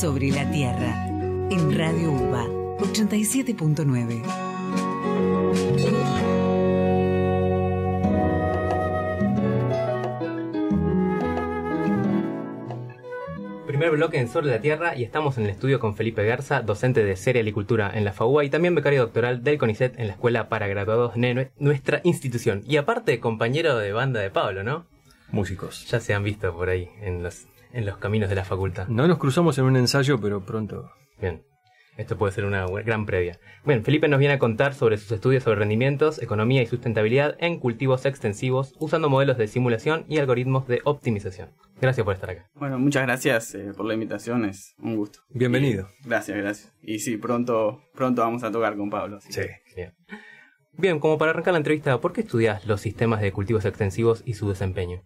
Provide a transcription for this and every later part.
sobre la tierra en Radio UBA 87.9. primer bloque en Sobre la Tierra y estamos en el estudio con Felipe Garza, docente de cerealicultura en la FAUA y también becario doctoral del CONICET en la Escuela para Graduados de nuestra institución. Y aparte, compañero de banda de Pablo, ¿no? Músicos. Ya se han visto por ahí en las en los caminos de la facultad. No nos cruzamos en un ensayo, pero pronto. Bien. Esto puede ser una gran previa. Bien, Felipe nos viene a contar sobre sus estudios sobre rendimientos, economía y sustentabilidad en cultivos extensivos, usando modelos de simulación y algoritmos de optimización. Gracias por estar acá. Bueno, muchas gracias eh, por la invitación, es un gusto. Bienvenido. gracias, gracias. Y sí, pronto, pronto vamos a tocar con Pablo. Sí. Bien. Bien, como para arrancar la entrevista, ¿por qué estudias los sistemas de cultivos extensivos y su desempeño?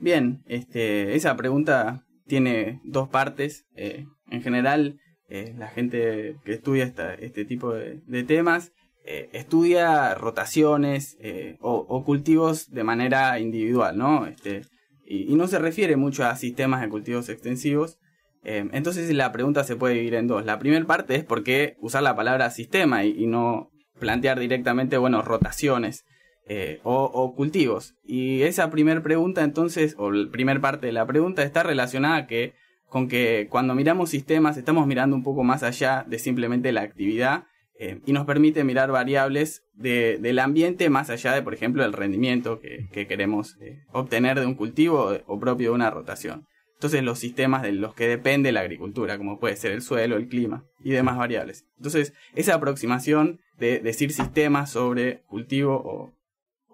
Bien, este, esa pregunta tiene dos partes. Eh, en general, eh, la gente que estudia este tipo de, temas eh, estudia rotaciones o, cultivos de manera individual, ¿no? Este, y, no se refiere mucho a sistemas de cultivos extensivos. entonces la pregunta se puede dividir en dos. La primera parte es por qué usar la palabra sistema y, y no plantear directamente, bueno, rotaciones. Eh, o, cultivos. Y esa primera pregunta entonces, o la primera parte de la pregunta, está relacionada que, con que cuando miramos sistemas estamos mirando un poco más allá de simplemente la actividad eh, y nos permite mirar variables del ambiente más allá de, por ejemplo, el rendimiento que, queremos eh, obtener de un cultivo o propio de una rotación. Entonces los sistemas de los que depende la agricultura, como puede ser el suelo, el clima y demás variables. Entonces esa aproximación de decir sistemas sobre cultivo o,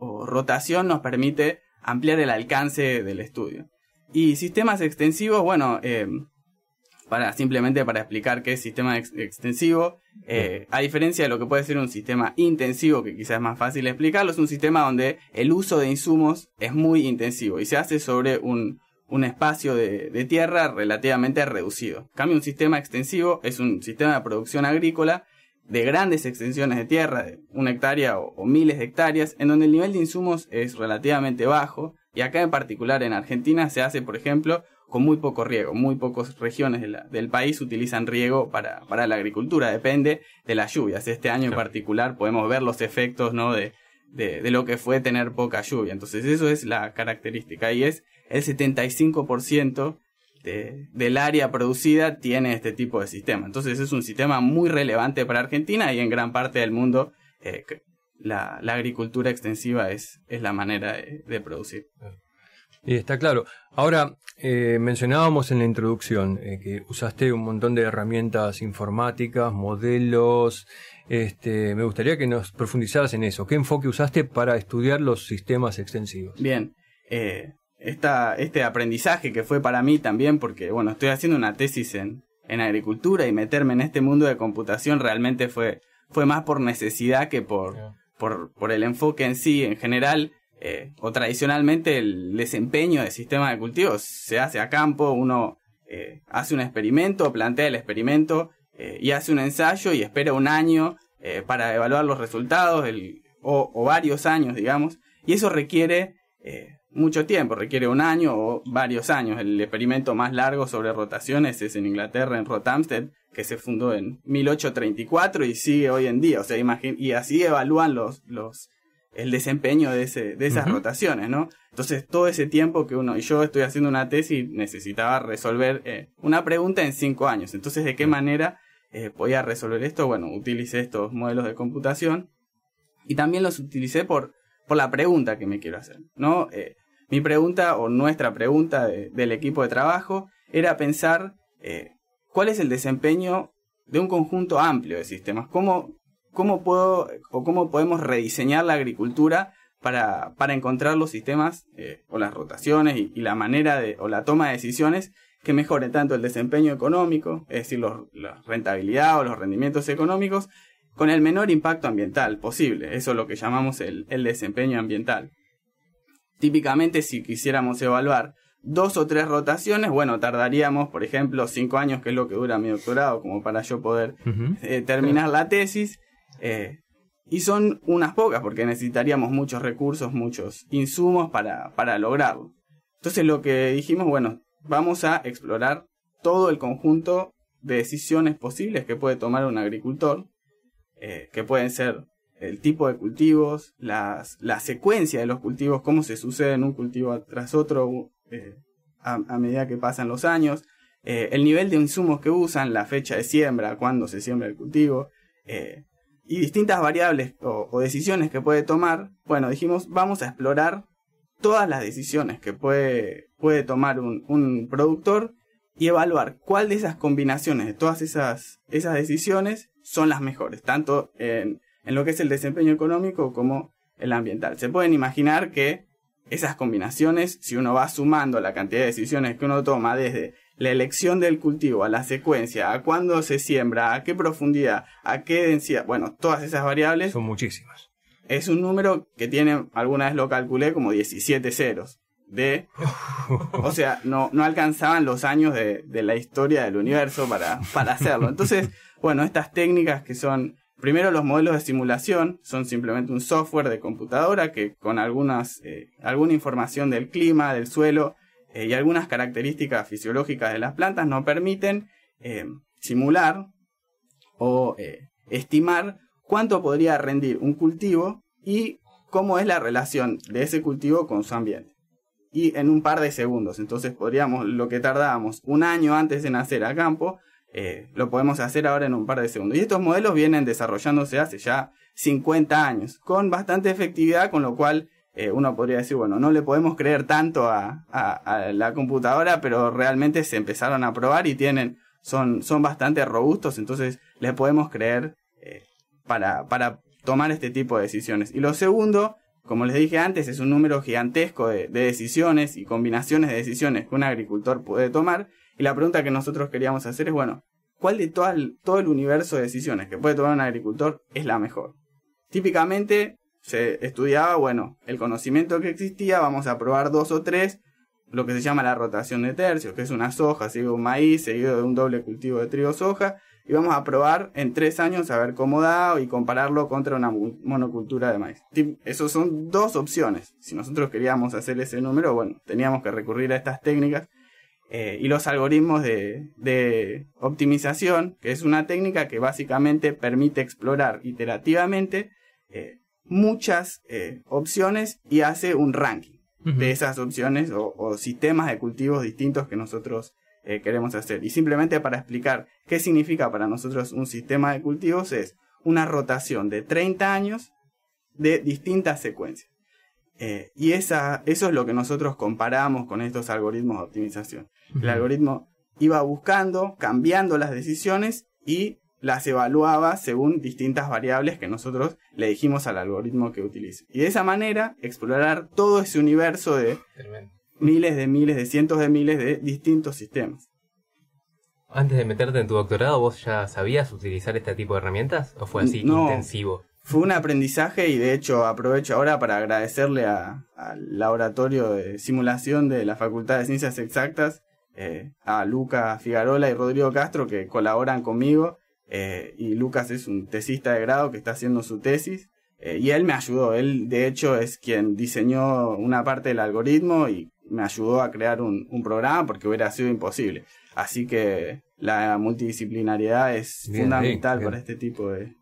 o rotación nos permite ampliar el alcance del estudio. Y sistemas extensivos, bueno, eh, para, simplemente para explicar qué es sistema extensivo, eh, a diferencia de lo que puede ser un sistema intensivo, que quizás es más fácil explicarlo, es un sistema donde el uso de insumos es muy intensivo y se hace sobre un, espacio de, de, tierra relativamente reducido. En cambio, un sistema extensivo es un sistema de producción agrícola de grandes extensiones de tierra, de una hectárea o, miles de hectáreas, en donde el nivel de insumos es relativamente bajo, y acá en particular en Argentina se hace, por ejemplo, con muy poco riego, muy pocas regiones del país utilizan riego para, para, la agricultura, depende de las lluvias. Este año en particular podemos ver los efectos ¿no? de, de lo que fue tener poca lluvia, entonces eso es la característica, y es el 75% este, del área producida tiene este tipo de sistema. Entonces es un sistema muy relevante para Argentina y en gran parte del mundo eh, la, agricultura extensiva es, es la manera de, producir. Y está claro. Ahora, eh, mencionábamos en la introducción eh, que usaste un montón de herramientas informáticas, modelos. Este, me gustaría que nos profundizaras en eso. ¿Qué enfoque usaste para estudiar los sistemas extensivos? Bien esta, este aprendizaje que fue para mí también, porque bueno, estoy haciendo una tesis en, en agricultura y meterme en este mundo de computación realmente fue, fue más por necesidad que por, por, el enfoque en sí. En general, eh, o tradicionalmente el desempeño de sistema de cultivo. se hace a campo, uno eh, hace un experimento, plantea el experimento eh, y hace un ensayo y espera un año para evaluar los resultados o, varios años, digamos, y eso requiere mucho tiempo, requiere un año o varios años. El experimento más largo sobre rotaciones es en Inglaterra, en Rotamsted, que se fundó en 1834 y sigue hoy en día. O sea, y así evalúan los, los, el desempeño de, ese, de esas rotaciones, ¿no? Entonces, todo ese tiempo que uno, y yo estoy haciendo una tesis, necesitaba resolver eh, una pregunta en cinco años. Entonces, ¿de qué manera eh, podía resolver esto? Bueno, utilicé estos modelos de computación y también los utilicé por, por la pregunta que me quiero hacer, ¿no? Eh, mi pregunta o nuestra pregunta del equipo de trabajo era pensar eh, cuál es el desempeño de un conjunto amplio de sistemas, cómo, cómo puedo o cómo podemos rediseñar la agricultura para, encontrar los sistemas eh, o las rotaciones y, la manera de, o la toma de decisiones que mejoren tanto el desempeño económico, es decir, la rentabilidad o los rendimientos económicos, con el menor impacto ambiental posible. Eso es lo que llamamos el desempeño ambiental. Típicamente si quisiéramos evaluar dos o tres rotaciones, bueno, tardaríamos, por ejemplo, cinco años, que es lo que dura mi doctorado, como para yo poder eh, terminar la tesis. Eh, y son unas pocas, porque necesitaríamos muchos recursos, muchos insumos para, para lograrlo. Entonces lo que dijimos, bueno, vamos a explorar todo el conjunto de decisiones posibles que puede tomar un agricultor, eh, que pueden ser el tipo de cultivos, la secuencia de los cultivos, cómo se en un cultivo tras otro eh, a, medida que pasan los años, eh, el nivel de insumos que usan, la fecha de siembra, cuándo se siembra el cultivo, eh, y distintas variables o, decisiones que puede tomar. Bueno, dijimos, vamos a explorar todas las decisiones que puede, puede tomar un, un productor y evaluar cuál de esas combinaciones, de todas esas, esas decisiones, son las mejores, tanto en en lo que es el desempeño económico como el ambiental. Se pueden imaginar que esas combinaciones, si uno va sumando la cantidad de decisiones que uno toma desde la elección del cultivo, a la secuencia, a cuándo se siembra, a qué profundidad, a qué densidad, bueno, todas esas variables. Son muchísimas. Es un número que tiene, alguna vez lo calculé, como 17 ceros. De, o sea, no, no alcanzaban los años de, la historia del universo para, para hacerlo. Entonces, bueno, estas técnicas que son Primero los modelos de simulación son simplemente un software de computadora que con algunas, eh, alguna información del clima, del suelo eh, y algunas características fisiológicas de las plantas nos permiten eh, simular o estimar cuánto podría rendir un cultivo y cómo es la relación de ese cultivo con su ambiente. Y en un par de segundos, entonces podríamos, lo que tardábamos un año antes de nacer a campo, eh, lo podemos hacer ahora en un par de segundos. Y estos modelos vienen desarrollándose hace ya 50 años, con bastante efectividad, con lo cual eh, uno podría decir, bueno, no le podemos creer tanto a, la computadora, pero realmente se empezaron a probar y tienen, son, son bastante robustos, entonces les podemos creer eh, para, para tomar este tipo de decisiones. Y lo segundo, como les dije antes, es un número gigantesco de decisiones y combinaciones de decisiones que un agricultor puede tomar, y la pregunta que nosotros queríamos hacer es, bueno, ¿cuál de todo el, todo el universo de decisiones que puede tomar un agricultor es la mejor? Típicamente se estudiaba, bueno, el conocimiento que existía, vamos a probar dos o tres, lo que se llama la rotación de tercios, que es una soja, seguido de un maíz, seguido de un doble cultivo de trigo soja, y vamos a probar en tres años a ver cómo da y compararlo contra una monocultura de maíz. Esas son dos opciones. Si nosotros queríamos hacer ese número, bueno, teníamos que recurrir a estas técnicas eh, y los algoritmos de, optimización, que es una técnica que básicamente permite explorar iterativamente eh, muchas eh, opciones y hace un ranking de esas opciones o, o, sistemas de cultivos distintos que nosotros queremos hacer. Y simplemente para explicar qué significa para nosotros un sistema de cultivos es una rotación de 30 años de distintas secuencias. Eh, y esa, eso es lo que nosotros comparamos con estos algoritmos de optimización. El algoritmo iba buscando, cambiando las decisiones y las evaluaba según distintas variables que nosotros le dijimos al algoritmo que utilice. Y de esa manera explorar todo ese universo de miles de miles, de cientos de miles de distintos sistemas. Antes de meterte en tu doctorado, ¿vos ya sabías utilizar este tipo de herramientas? ¿O fue así intensivo? fue un aprendizaje y de hecho aprovecho ahora para agradecerle al laboratorio de simulación de la Facultad de Ciencias Exactas, eh, a Lucas Figarola y Rodrigo Castro que colaboran conmigo. Eh, y Lucas es un tesista de grado que está haciendo su tesis eh, y él me ayudó. Él de hecho es quien diseñó una parte del algoritmo y me ayudó a crear un, programa porque hubiera sido imposible. Así que la multidisciplinariedad es fundamental para este tipo de,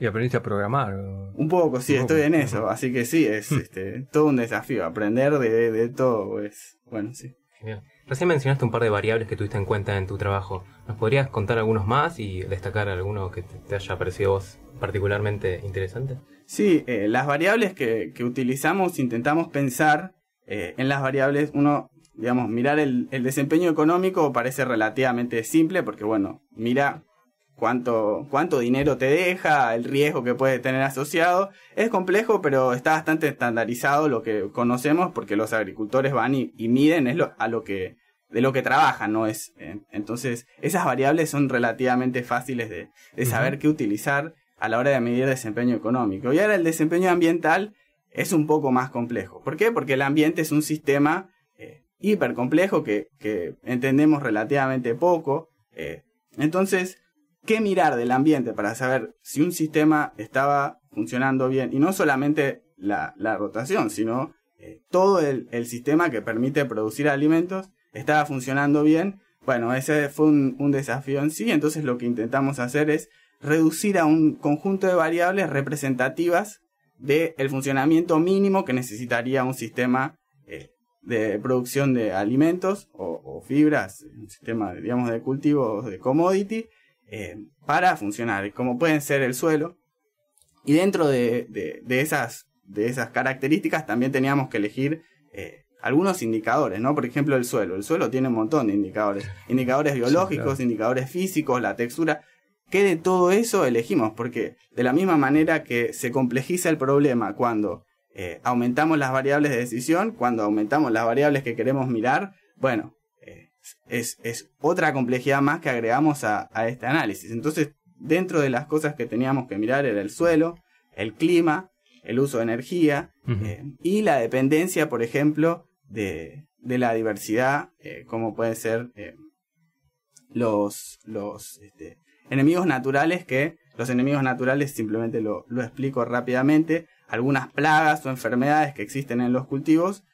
y aprendiste a programar. Un poco, sí, estoy en eso. Así que sí, es hmm. este, todo un desafío. Aprender de, todo es. Bueno, sí. Genial. Recién mencionaste un par de variables que tuviste en cuenta en tu trabajo. ¿Nos podrías contar algunos más y destacar alguno que te, haya parecido particularmente interesante? Sí, eh, las variables que, utilizamos intentamos pensar eh, en las variables. Uno, digamos, mirar el, desempeño económico parece relativamente simple porque, bueno, mira cuánto, dinero te deja, el riesgo que puede tener asociado. Es complejo, pero está bastante estandarizado lo que conocemos porque los agricultores van y, miden a lo que, de lo que trabajan, ¿no? Es, eh, entonces, esas variables son relativamente fáciles de, saber qué utilizar a la hora de medir desempeño económico. Y ahora el desempeño ambiental es un poco más complejo. ¿Por qué? Porque el ambiente es un sistema eh, hipercomplejo que, que entendemos relativamente poco. Eh, entonces, qué mirar del ambiente para saber si un sistema estaba funcionando bien. Y no solamente la, rotación, sino eh, todo el, sistema que permite producir alimentos estaba funcionando bien. Bueno, ese fue un, desafío en sí, entonces lo que intentamos hacer es reducir a un conjunto de variables representativas del funcionamiento mínimo que necesitaría un sistema eh, de producción de alimentos o, fibras, un sistema digamos de cultivos de commodity, eh, para funcionar, como pueden ser el suelo. Y dentro de, esas, de esas características también teníamos que elegir eh, algunos indicadores, ¿no? Por ejemplo, el suelo. El suelo tiene un montón de indicadores. Indicadores biológicos, indicadores físicos, la textura. ¿Qué de todo eso elegimos? Porque de la misma manera que se complejiza el problema cuando eh, aumentamos las variables de decisión, cuando aumentamos las variables que queremos mirar, bueno, es, otra complejidad más que agregamos a, este análisis. Entonces, dentro de las cosas que teníamos que mirar era el suelo, el clima, el uso de energía eh, y la dependencia, por ejemplo, de, la diversidad, eh, como pueden ser eh, los, los este, enemigos naturales, que los enemigos naturales simplemente lo, lo, explico rápidamente, algunas plagas o enfermedades que existen en los cultivos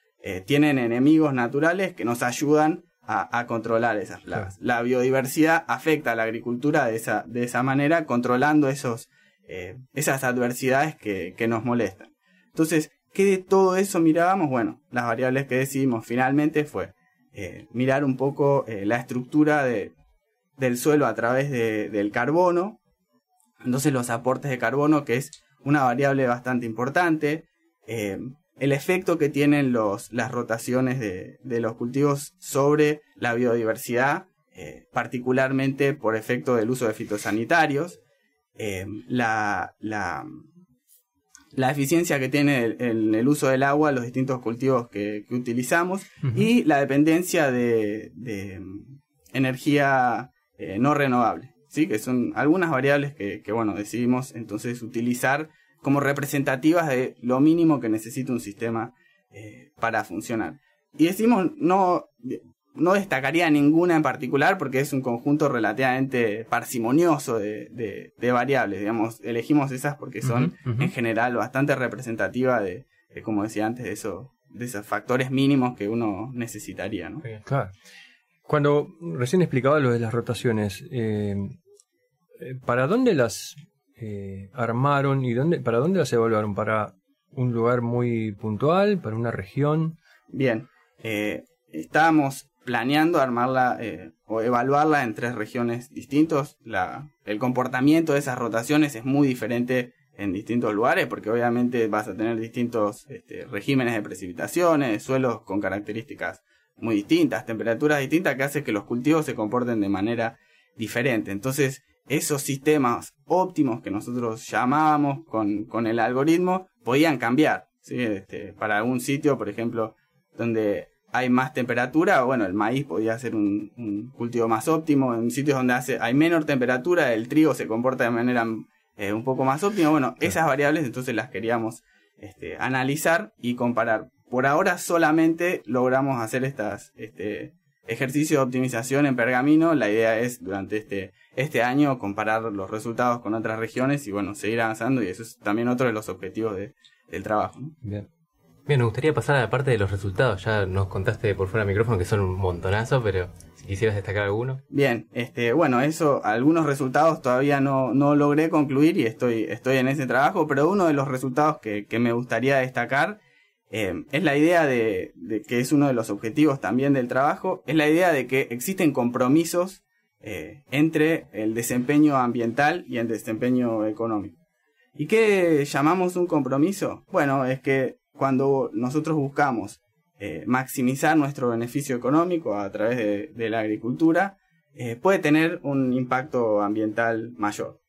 tienen enemigos naturales que nos ayudan a, controlar esas plagas. La biodiversidad afecta a la agricultura de esa, de esa manera, controlando esos, eh, esas adversidades que, nos molestan. Entonces, ¿qué de todo eso mirábamos? Bueno, las variables que decidimos finalmente fue eh, mirar un poco eh, la estructura del suelo a través del carbono. Entonces los aportes de carbono, que es una variable bastante importante el efecto que tienen los, las rotaciones de, los cultivos sobre la biodiversidad, eh, particularmente por efecto del uso de fitosanitarios, eh, la, la, la, eficiencia que tiene en el, uso del agua los distintos cultivos que, utilizamos y la dependencia de, energía eh, no renovable, ¿sí? que son algunas variables que, bueno, decidimos entonces utilizar como representativas de lo mínimo que necesita un sistema eh, para funcionar. Y decimos, no, no destacaría ninguna en particular porque es un conjunto relativamente parsimonioso de, variables. Digamos, elegimos esas porque son en general bastante representativas de, eh, como decía antes, de, eso, de esos factores mínimos que uno necesitaría. ¿no? Claro. Cuando recién explicaba lo de las rotaciones, eh, ¿para dónde las eh, armaron y dónde, para dónde las evaluaron? ¿Para un lugar muy puntual? ¿Para una región? Bien, eh, estábamos planeando armarla eh, o evaluarla en tres regiones distintos. el comportamiento de esas rotaciones es muy diferente en distintos lugares porque obviamente vas a tener distintos este, regímenes de precipitaciones, suelos con características muy distintas, temperaturas distintas que hace que los cultivos se comporten de manera diferente. Entonces, esos sistemas óptimos que nosotros llamábamos con, el algoritmo podían cambiar. Este, para algún sitio, por ejemplo, donde hay más temperatura, bueno, el maíz podía ser un, cultivo más óptimo. En sitios donde hace, hay menor temperatura, el trigo se comporta de manera eh, un poco más óptima. Bueno, esas variables entonces las queríamos este, analizar y comparar. Por ahora solamente logramos hacer estas... Este, ejercicio de optimización en Pergamino. La idea es durante este, este año comparar los resultados con otras regiones y bueno, seguir avanzando y eso es también otro de los objetivos de, del trabajo. Bien. Bien, me gustaría pasar a la parte de los resultados. Ya nos contaste por fuera del micrófono que son un montonazo, pero si quisieras destacar alguno. Bien, este, bueno, eso, algunos resultados todavía no, no logré concluir y estoy, estoy en ese trabajo, pero uno de los resultados que, que me gustaría destacar Em, es la idea de, que es uno de los objetivos también del trabajo, es la idea de que existen compromisos eh, entre el desempeño ambiental y el desempeño económico. ¿Y qué llamamos un compromiso? Bueno, es que cuando nosotros buscamos eh, maximizar nuestro beneficio económico a través de, de la agricultura, eh, puede tener un impacto ambiental mayor.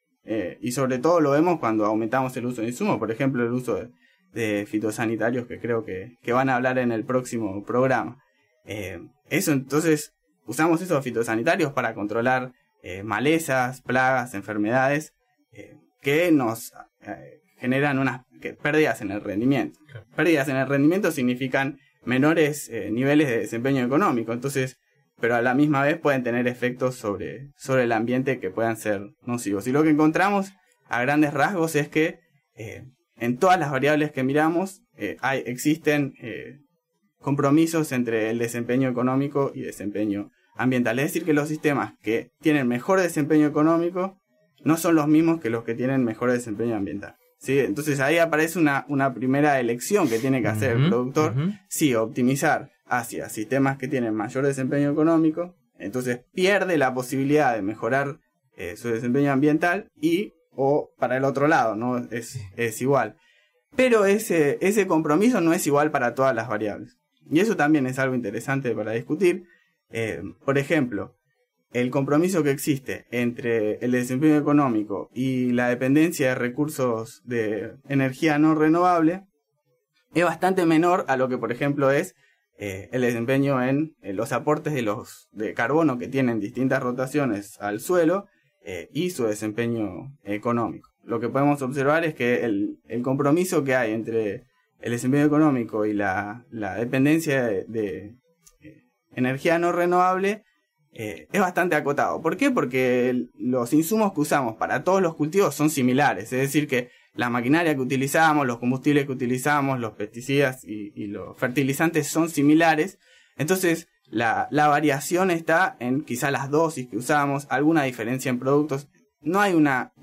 y sobre todo lo vemos cuando aumentamos el uso de insumos, por ejemplo, el uso de, de fitosanitarios que creo que, van a hablar en el próximo programa. Eh, eso entonces, usamos esos fitosanitarios para controlar eh, malezas, plagas, enfermedades eh, que nos generan unas pérdidas en el rendimiento. Pérdidas en el rendimiento significan menores niveles de desempeño económico, entonces, pero a la misma vez pueden tener efectos sobre, sobre el ambiente que puedan ser nocivos. Y lo que encontramos a grandes rasgos es que en todas las variables que miramos eh, hay, existen eh, compromisos entre el desempeño económico y desempeño ambiental. Es decir, que los sistemas que tienen mejor desempeño económico no son los mismos que los que tienen mejor desempeño ambiental. ¿sí? Entonces ahí aparece una, una primera elección que tiene que hacer el productor, Si optimizar hacia sistemas que tienen mayor desempeño económico, entonces pierde la posibilidad de mejorar eh, su desempeño ambiental y o para el otro lado, ¿no? Es, igual. Pero ese, compromiso no es igual para todas las variables. Y eso también es algo interesante para discutir. Eh, por ejemplo, el compromiso que existe entre el desempeño económico y la dependencia de recursos de energía no renovable es bastante menor a lo que, por ejemplo, es eh, el desempeño en, los aportes los, de carbono que tienen distintas rotaciones al suelo eh, y su desempeño económico. Lo que podemos observar es que el, compromiso que hay entre el desempeño económico y la, dependencia de, eh, energía no renovable eh, es bastante acotado. ¿Por qué? Porque los insumos que usamos para todos los cultivos son similares, es decir, que la maquinaria que utilizamos, los combustibles que utilizamos, los pesticidas y, y los fertilizantes son similares. Entonces, la, variación está en quizá las dosis que usamos, alguna diferencia en productos. No hay una,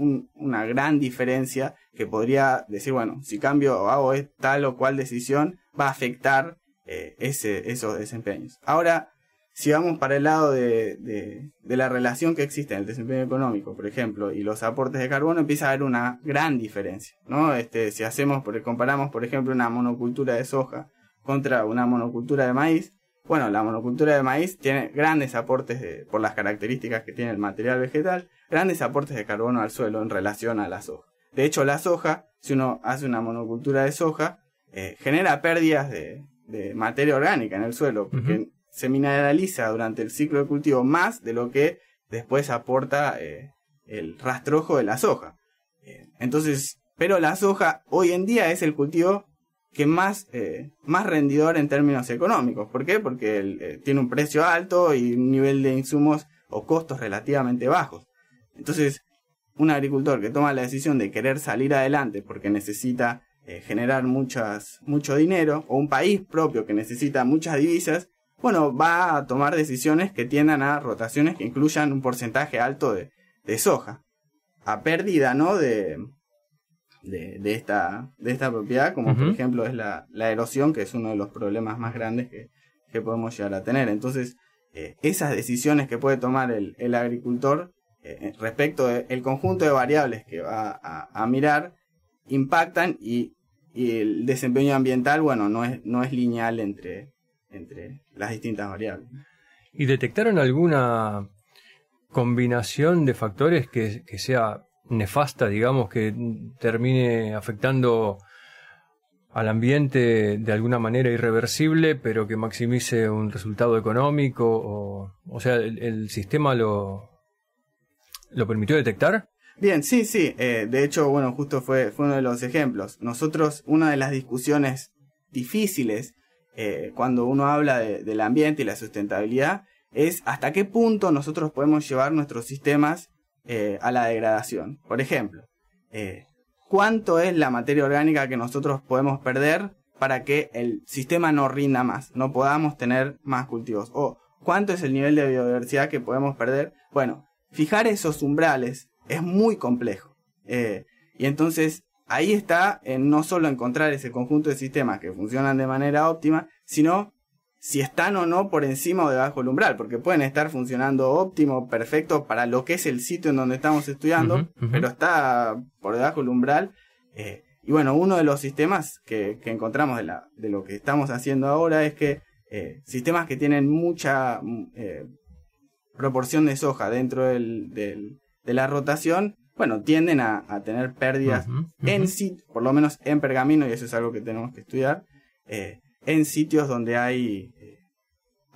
gran diferencia que podría decir, bueno, si cambio o hago tal o cual decisión, va a afectar eh, ese, esos desempeños. Ahora, si vamos para el lado de, la relación que existe en el desempeño económico, por ejemplo, y los aportes de carbono, empieza a haber una gran diferencia, ¿no? Este, si hacemos, comparamos, por ejemplo, una monocultura de soja contra una monocultura de maíz, bueno, la monocultura de maíz tiene grandes aportes por las características que tiene el material vegetal, grandes aportes de carbono al suelo en relación a la soja. De hecho, la soja, si uno hace una monocultura de soja, eh, genera pérdidas de, materia orgánica en el suelo, porque se mineraliza durante el ciclo de cultivo más de lo que después aporta eh, el rastrojo de la soja. Eh, entonces, pero la soja hoy en día es el cultivo que más, eh, más rendidor en términos económicos. ¿Por qué? Porque eh, tiene un precio alto y un nivel de insumos o costos relativamente bajos. Entonces, un agricultor que toma la decisión de querer salir adelante porque necesita eh, generar muchas, mucho dinero, o un país propio que necesita muchas divisas, bueno, va a tomar decisiones que tiendan a rotaciones que incluyan un porcentaje alto de, de soja, a pérdida, ¿no? De, de, esta, de esta propiedad, como por ejemplo es la, erosión, que es uno de los problemas más grandes que, podemos llegar a tener. Entonces, eh, esas decisiones que puede tomar el, agricultor eh, respecto del conjunto de variables que va a, a mirar impactan y, el desempeño ambiental, bueno, no es, no es lineal entre, entre las distintas variables. ¿Y detectaron alguna combinación de factores que, que sea nefasta, digamos, que termine afectando al ambiente de alguna manera irreversible, pero que maximice un resultado económico? O, sea, el, sistema lo, lo permitió detectar? Bien, sí, sí. Eh, de hecho, bueno, justo fue, fue uno de los ejemplos. Nosotros, una de las discusiones difíciles eh, cuando uno habla del ambiente y la sustentabilidad es hasta qué punto nosotros podemos llevar nuestros sistemas eh, a la degradación. Por ejemplo, eh, ¿cuánto es la materia orgánica que nosotros podemos perder para que el sistema no rinda más, no podamos tener más cultivos? O cuánto es el nivel de biodiversidad que podemos perder. Bueno, fijar esos umbrales es muy complejo. Eh, y entonces ahí está en no solo encontrar ese conjunto de sistemas que funcionan de manera óptima, sino si están o no por encima o debajo del umbral, porque pueden estar funcionando óptimo, perfecto para lo que es el sitio en donde estamos estudiando, pero está por debajo del umbral. Eh, y bueno, uno de los sistemas que, encontramos de, lo que estamos haciendo ahora es que eh, sistemas que tienen mucha mm, eh, proporción de soja dentro de la rotación, bueno, tienden a, tener pérdidas en sí, por lo menos en pergamino, y eso es algo que tenemos que estudiar en sitios donde hay eh,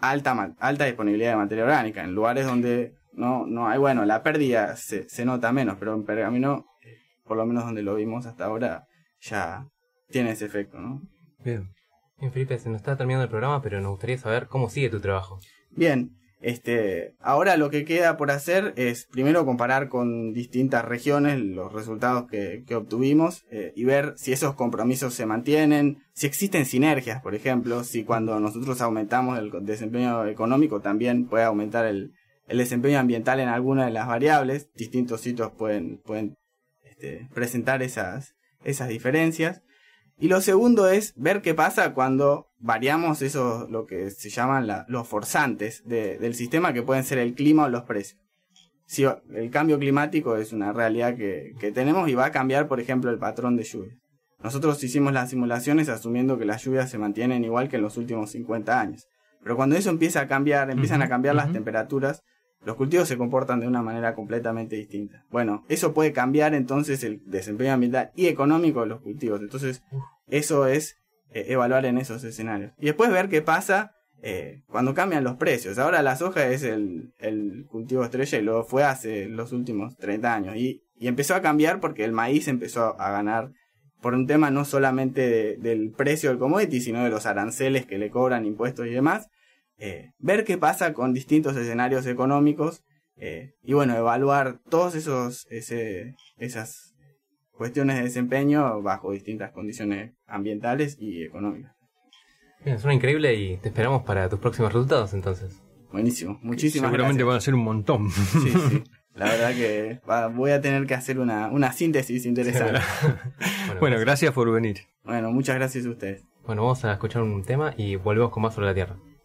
alta, alta disponibilidad de materia orgánica, en lugares donde no, no hay, bueno, la pérdida se, se nota menos, pero en pergamino, eh, por lo menos donde lo vimos hasta ahora, ya tiene ese efecto, ¿no? Bien. Bien, Felipe, se nos está terminando el programa, pero nos gustaría saber cómo sigue tu trabajo. Bien, este, ahora lo que queda por hacer es primero comparar con distintas regiones los resultados que, obtuvimos eh, y ver si esos compromisos se mantienen, si existen sinergias, por ejemplo, si cuando nosotros aumentamos el desempeño económico también puede aumentar el, desempeño ambiental en alguna de las variables, distintos sitios pueden, este, presentar esas diferencias. Y lo segundo es ver qué pasa cuando variamos eso, lo que se llaman los forzantes del sistema, que pueden ser el clima o los precios. Si el cambio climático es una realidad que, tenemos y va a cambiar, por ejemplo, el patrón de lluvia. Nosotros hicimos las simulaciones asumiendo que las lluvias se mantienen igual que en los últimos 50 años. Pero cuando eso empieza a cambiar, empiezan a cambiar las temperaturas, los cultivos se comportan de una manera completamente distinta. Bueno, eso puede cambiar entonces el desempeño ambiental y económico de los cultivos. Entonces, eso es eh, evaluar en esos escenarios. Y después ver qué pasa eh, cuando cambian los precios. Ahora la soja es el, cultivo estrella y lo fue hace los últimos 30 años. Y, empezó a cambiar porque el maíz empezó a ganar por un tema no solamente del precio del commodity, sino de los aranceles que le cobran impuestos y demás, eh, ver qué pasa con distintos escenarios económicos eh, y bueno, evaluar todos esos esas cuestiones de desempeño bajo distintas condiciones ambientales y económicas. Bien, suena increíble y te esperamos para tus próximos resultados entonces. Buenísimo, muchísimas Seguramente van a ser un montón. Sí, sí. La verdad que voy a tener que hacer una, síntesis interesante. bueno, pues. gracias por venir. Bueno, muchas gracias a ustedes. Bueno, vamos a escuchar un tema y volvemos con más sobre la Tierra.